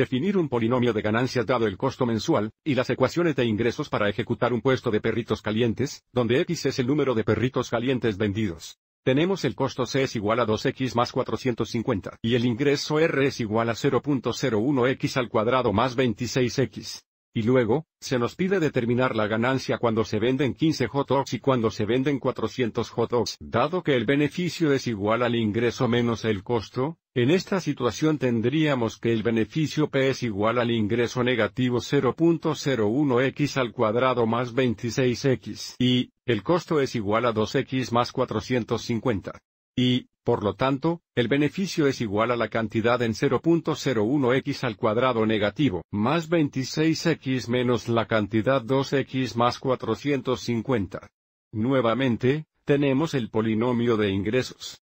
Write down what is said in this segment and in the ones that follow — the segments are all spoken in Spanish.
Definir un polinomio de ganancias dado el costo mensual, y las ecuaciones de ingresos para ejecutar un puesto de perritos calientes, donde X es el número de perritos calientes vendidos. Tenemos el costo C es igual a 2X más 450, y el ingreso R es igual a 0.01X al cuadrado más 26X. Y luego, se nos pide determinar la ganancia cuando se venden 15 hot dogs y cuando se venden 400 hot dogs. Dado que el beneficio es igual al ingreso menos el costo, en esta situación tendríamos que el beneficio P es igual al ingreso negativo 0.01x al cuadrado más 26x y, el costo es igual a 2x más 450. Y, por lo tanto, el beneficio es igual a la cantidad en 0.01x al cuadrado negativo, más 26x menos la cantidad 2x más 450. Nuevamente, tenemos el polinomio de ingresos.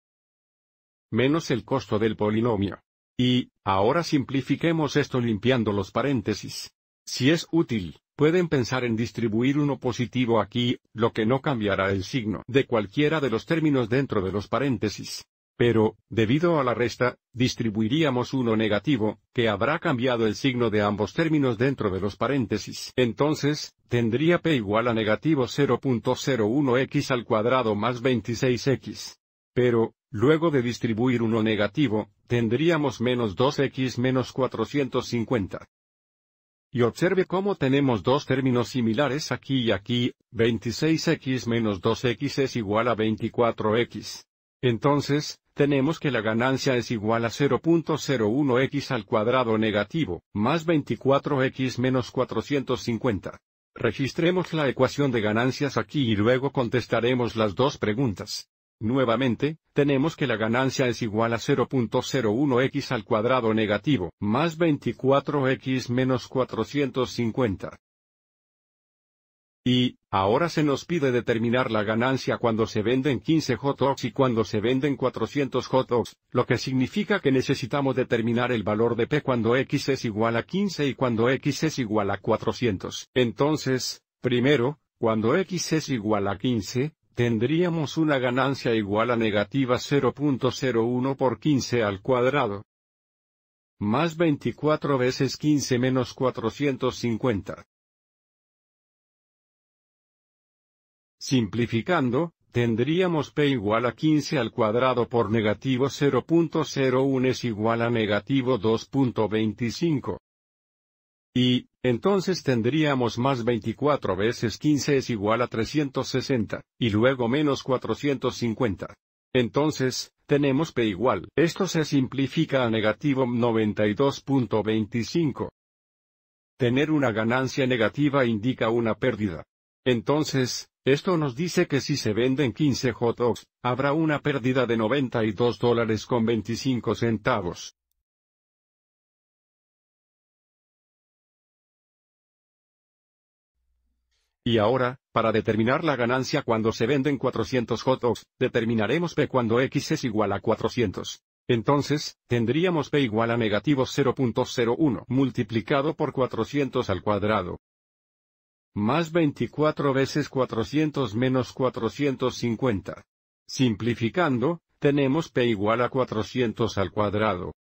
Menos el costo del polinomio. Y, ahora simplifiquemos esto limpiando los paréntesis. Si es útil, Pueden pensar en distribuir uno positivo aquí, lo que no cambiará el signo de cualquiera de los términos dentro de los paréntesis. Pero, debido a la resta, distribuiríamos uno negativo, que habrá cambiado el signo de ambos términos dentro de los paréntesis. Entonces, tendría p igual a negativo 0.01x al cuadrado más 26x. Pero, luego de distribuir uno negativo, tendríamos menos 2x menos 450. Y observe cómo tenemos dos términos similares aquí y aquí, 26x menos 2x es igual a 24x. Entonces, tenemos que la ganancia es igual a 0.01x al cuadrado negativo, más 24x menos 450. Registremos la ecuación de ganancias aquí y luego contestaremos las dos preguntas. Nuevamente, tenemos que la ganancia es igual a 0.01x al cuadrado negativo, más 24x menos 450. Y, ahora se nos pide determinar la ganancia cuando se venden 15 hot dogs y cuando se venden 400 hot dogs, lo que significa que necesitamos determinar el valor de P cuando X es igual a 15 y cuando X es igual a 400. Entonces, primero, cuando X es igual a 15, tendríamos una ganancia igual a negativa 0.01 por 15 al cuadrado. Más 24 veces 15 menos 450. Simplificando, tendríamos p igual a 15 al cuadrado por negativo 0.01 es igual a negativo 2.25. Y, entonces tendríamos más 24 veces 15 es igual a 360, y luego menos 450. Entonces, tenemos P igual. Esto se simplifica a negativo 92.25. Tener una ganancia negativa indica una pérdida. Entonces, esto nos dice que si se venden 15 hot dogs, habrá una pérdida de 92 dólares con 25 centavos. Y ahora, para determinar la ganancia cuando se venden 400 hot dogs, determinaremos P cuando X es igual a 400. Entonces, tendríamos P igual a negativo 0.01 multiplicado por 400 al cuadrado. Más 24 veces 400 menos 450. Simplificando, tenemos P igual a 400 al cuadrado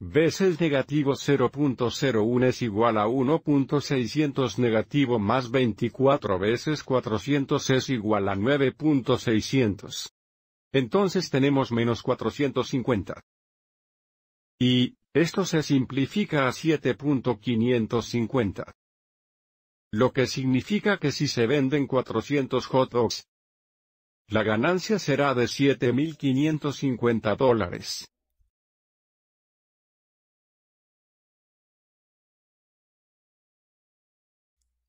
veces negativo 0.01 es igual a 1.600 negativo más 24 veces 400 es igual a 9.600. Entonces tenemos menos 450. Y, esto se simplifica a 7.550. Lo que significa que si se venden 400 hot dogs, la ganancia será de 7.550 dólares.